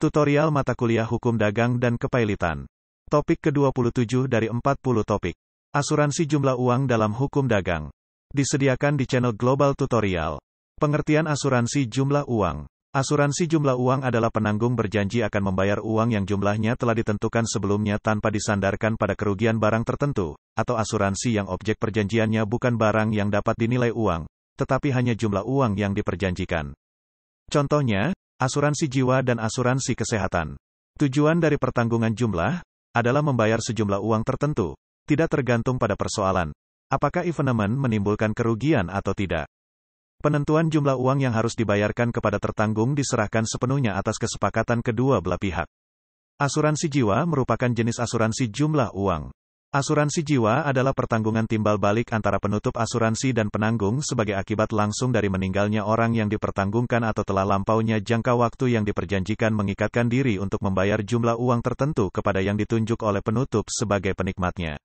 Tutorial mata kuliah hukum dagang dan kepailitan. Topik ke-27 dari 40 topik. Asuransi jumlah uang dalam hukum dagang. Disediakan di channel Global Tutorial. Pengertian asuransi jumlah uang. Asuransi jumlah uang adalah penanggung berjanji akan membayar uang yang jumlahnya telah ditentukan sebelumnya tanpa disandarkan pada kerugian barang tertentu, atau asuransi yang objek perjanjiannya bukan barang yang dapat dinilai uang, tetapi hanya jumlah uang yang diperjanjikan. Contohnya, asuransi jiwa dan asuransi kesehatan. Tujuan dari pertanggungan jumlah adalah membayar sejumlah uang tertentu, tidak tergantung pada persoalan apakah evenemen menimbulkan kerugian atau tidak. Penentuan jumlah uang yang harus dibayarkan kepada tertanggung diserahkan sepenuhnya atas kesepakatan kedua belah pihak. Asuransi jiwa merupakan jenis asuransi jumlah uang. Asuransi jiwa adalah pertanggungan timbal balik antara penutup asuransi dan penanggung sebagai akibat langsung dari meninggalnya orang yang dipertanggungkan atau telah lampaunya jangka waktu yang diperjanjikan mengikatkan diri untuk membayar jumlah uang tertentu kepada yang ditunjuk oleh penutup sebagai penikmatnya.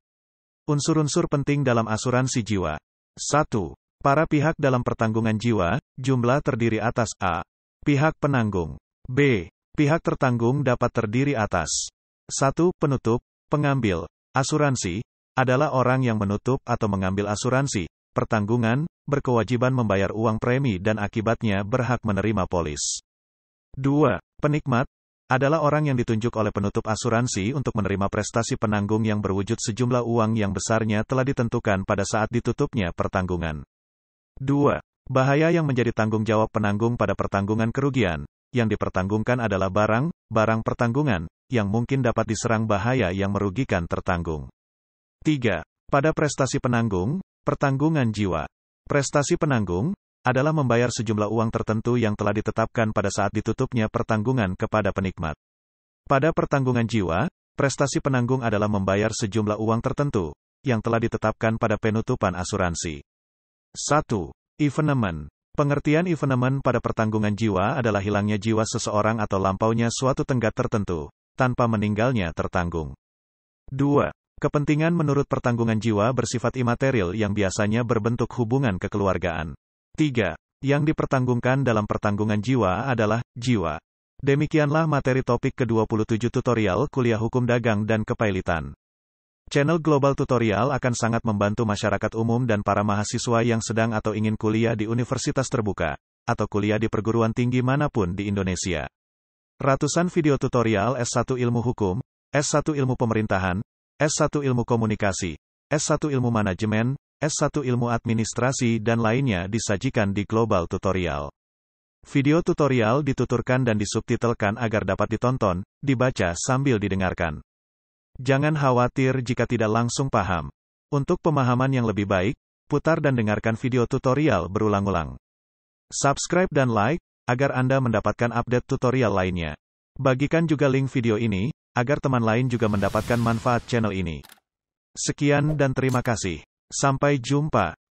Unsur-unsur penting dalam asuransi jiwa. 1. Para pihak dalam pertanggungan jiwa, jumlah terdiri atas A. Pihak penanggung. B. Pihak tertanggung dapat terdiri atas 1. Penutup, pengambil, asuransi, adalah orang yang menutup atau mengambil asuransi, pertanggungan, berkewajiban membayar uang premi dan akibatnya berhak menerima polis. 2. Penikmat, adalah orang yang ditunjuk oleh penutup asuransi untuk menerima prestasi penanggung yang berwujud sejumlah uang yang besarnya telah ditentukan pada saat ditutupnya pertanggungan. 2. Bahaya yang menjadi tanggung jawab penanggung pada pertanggungan kerugian, yang dipertanggungkan adalah barang, barang pertanggungan, yang mungkin dapat diserang bahaya yang merugikan tertanggung. 3. Pada prestasi penanggung, pertanggungan jiwa. Prestasi penanggung, adalah membayar sejumlah uang tertentu yang telah ditetapkan pada saat ditutupnya pertanggungan kepada penikmat. Pada pertanggungan jiwa, prestasi penanggung adalah membayar sejumlah uang tertentu yang telah ditetapkan pada penutupan asuransi. 1. Evenement. Pengertian evenement pada pertanggungan jiwa adalah hilangnya jiwa seseorang atau lampaunya suatu tenggat tertentu, tanpa meninggalnya tertanggung. 2. Kepentingan menurut pertanggungan jiwa bersifat imaterial yang biasanya berbentuk hubungan kekeluargaan. 3. Yang dipertanggungkan dalam pertanggungan jiwa adalah jiwa. Demikianlah materi topik ke-27 tutorial kuliah hukum dagang dan kepailitan. Channel Global Tutorial akan sangat membantu masyarakat umum dan para mahasiswa yang sedang atau ingin kuliah di universitas terbuka, atau kuliah di perguruan tinggi manapun di Indonesia. Ratusan video tutorial S1 Ilmu Hukum, S1 Ilmu Pemerintahan, S1 Ilmu Komunikasi, S1 Ilmu Manajemen, S1 Ilmu Administrasi dan lainnya disajikan di Global Tutorial. Video tutorial dituturkan dan disubtitelkan agar dapat ditonton, dibaca sambil didengarkan. Jangan khawatir jika tidak langsung paham. Untuk pemahaman yang lebih baik, putar dan dengarkan video tutorial berulang-ulang. Subscribe dan like, agar Anda mendapatkan update tutorial lainnya. Bagikan juga link video ini, agar teman lain juga mendapatkan manfaat channel ini. Sekian dan terima kasih. Sampai jumpa.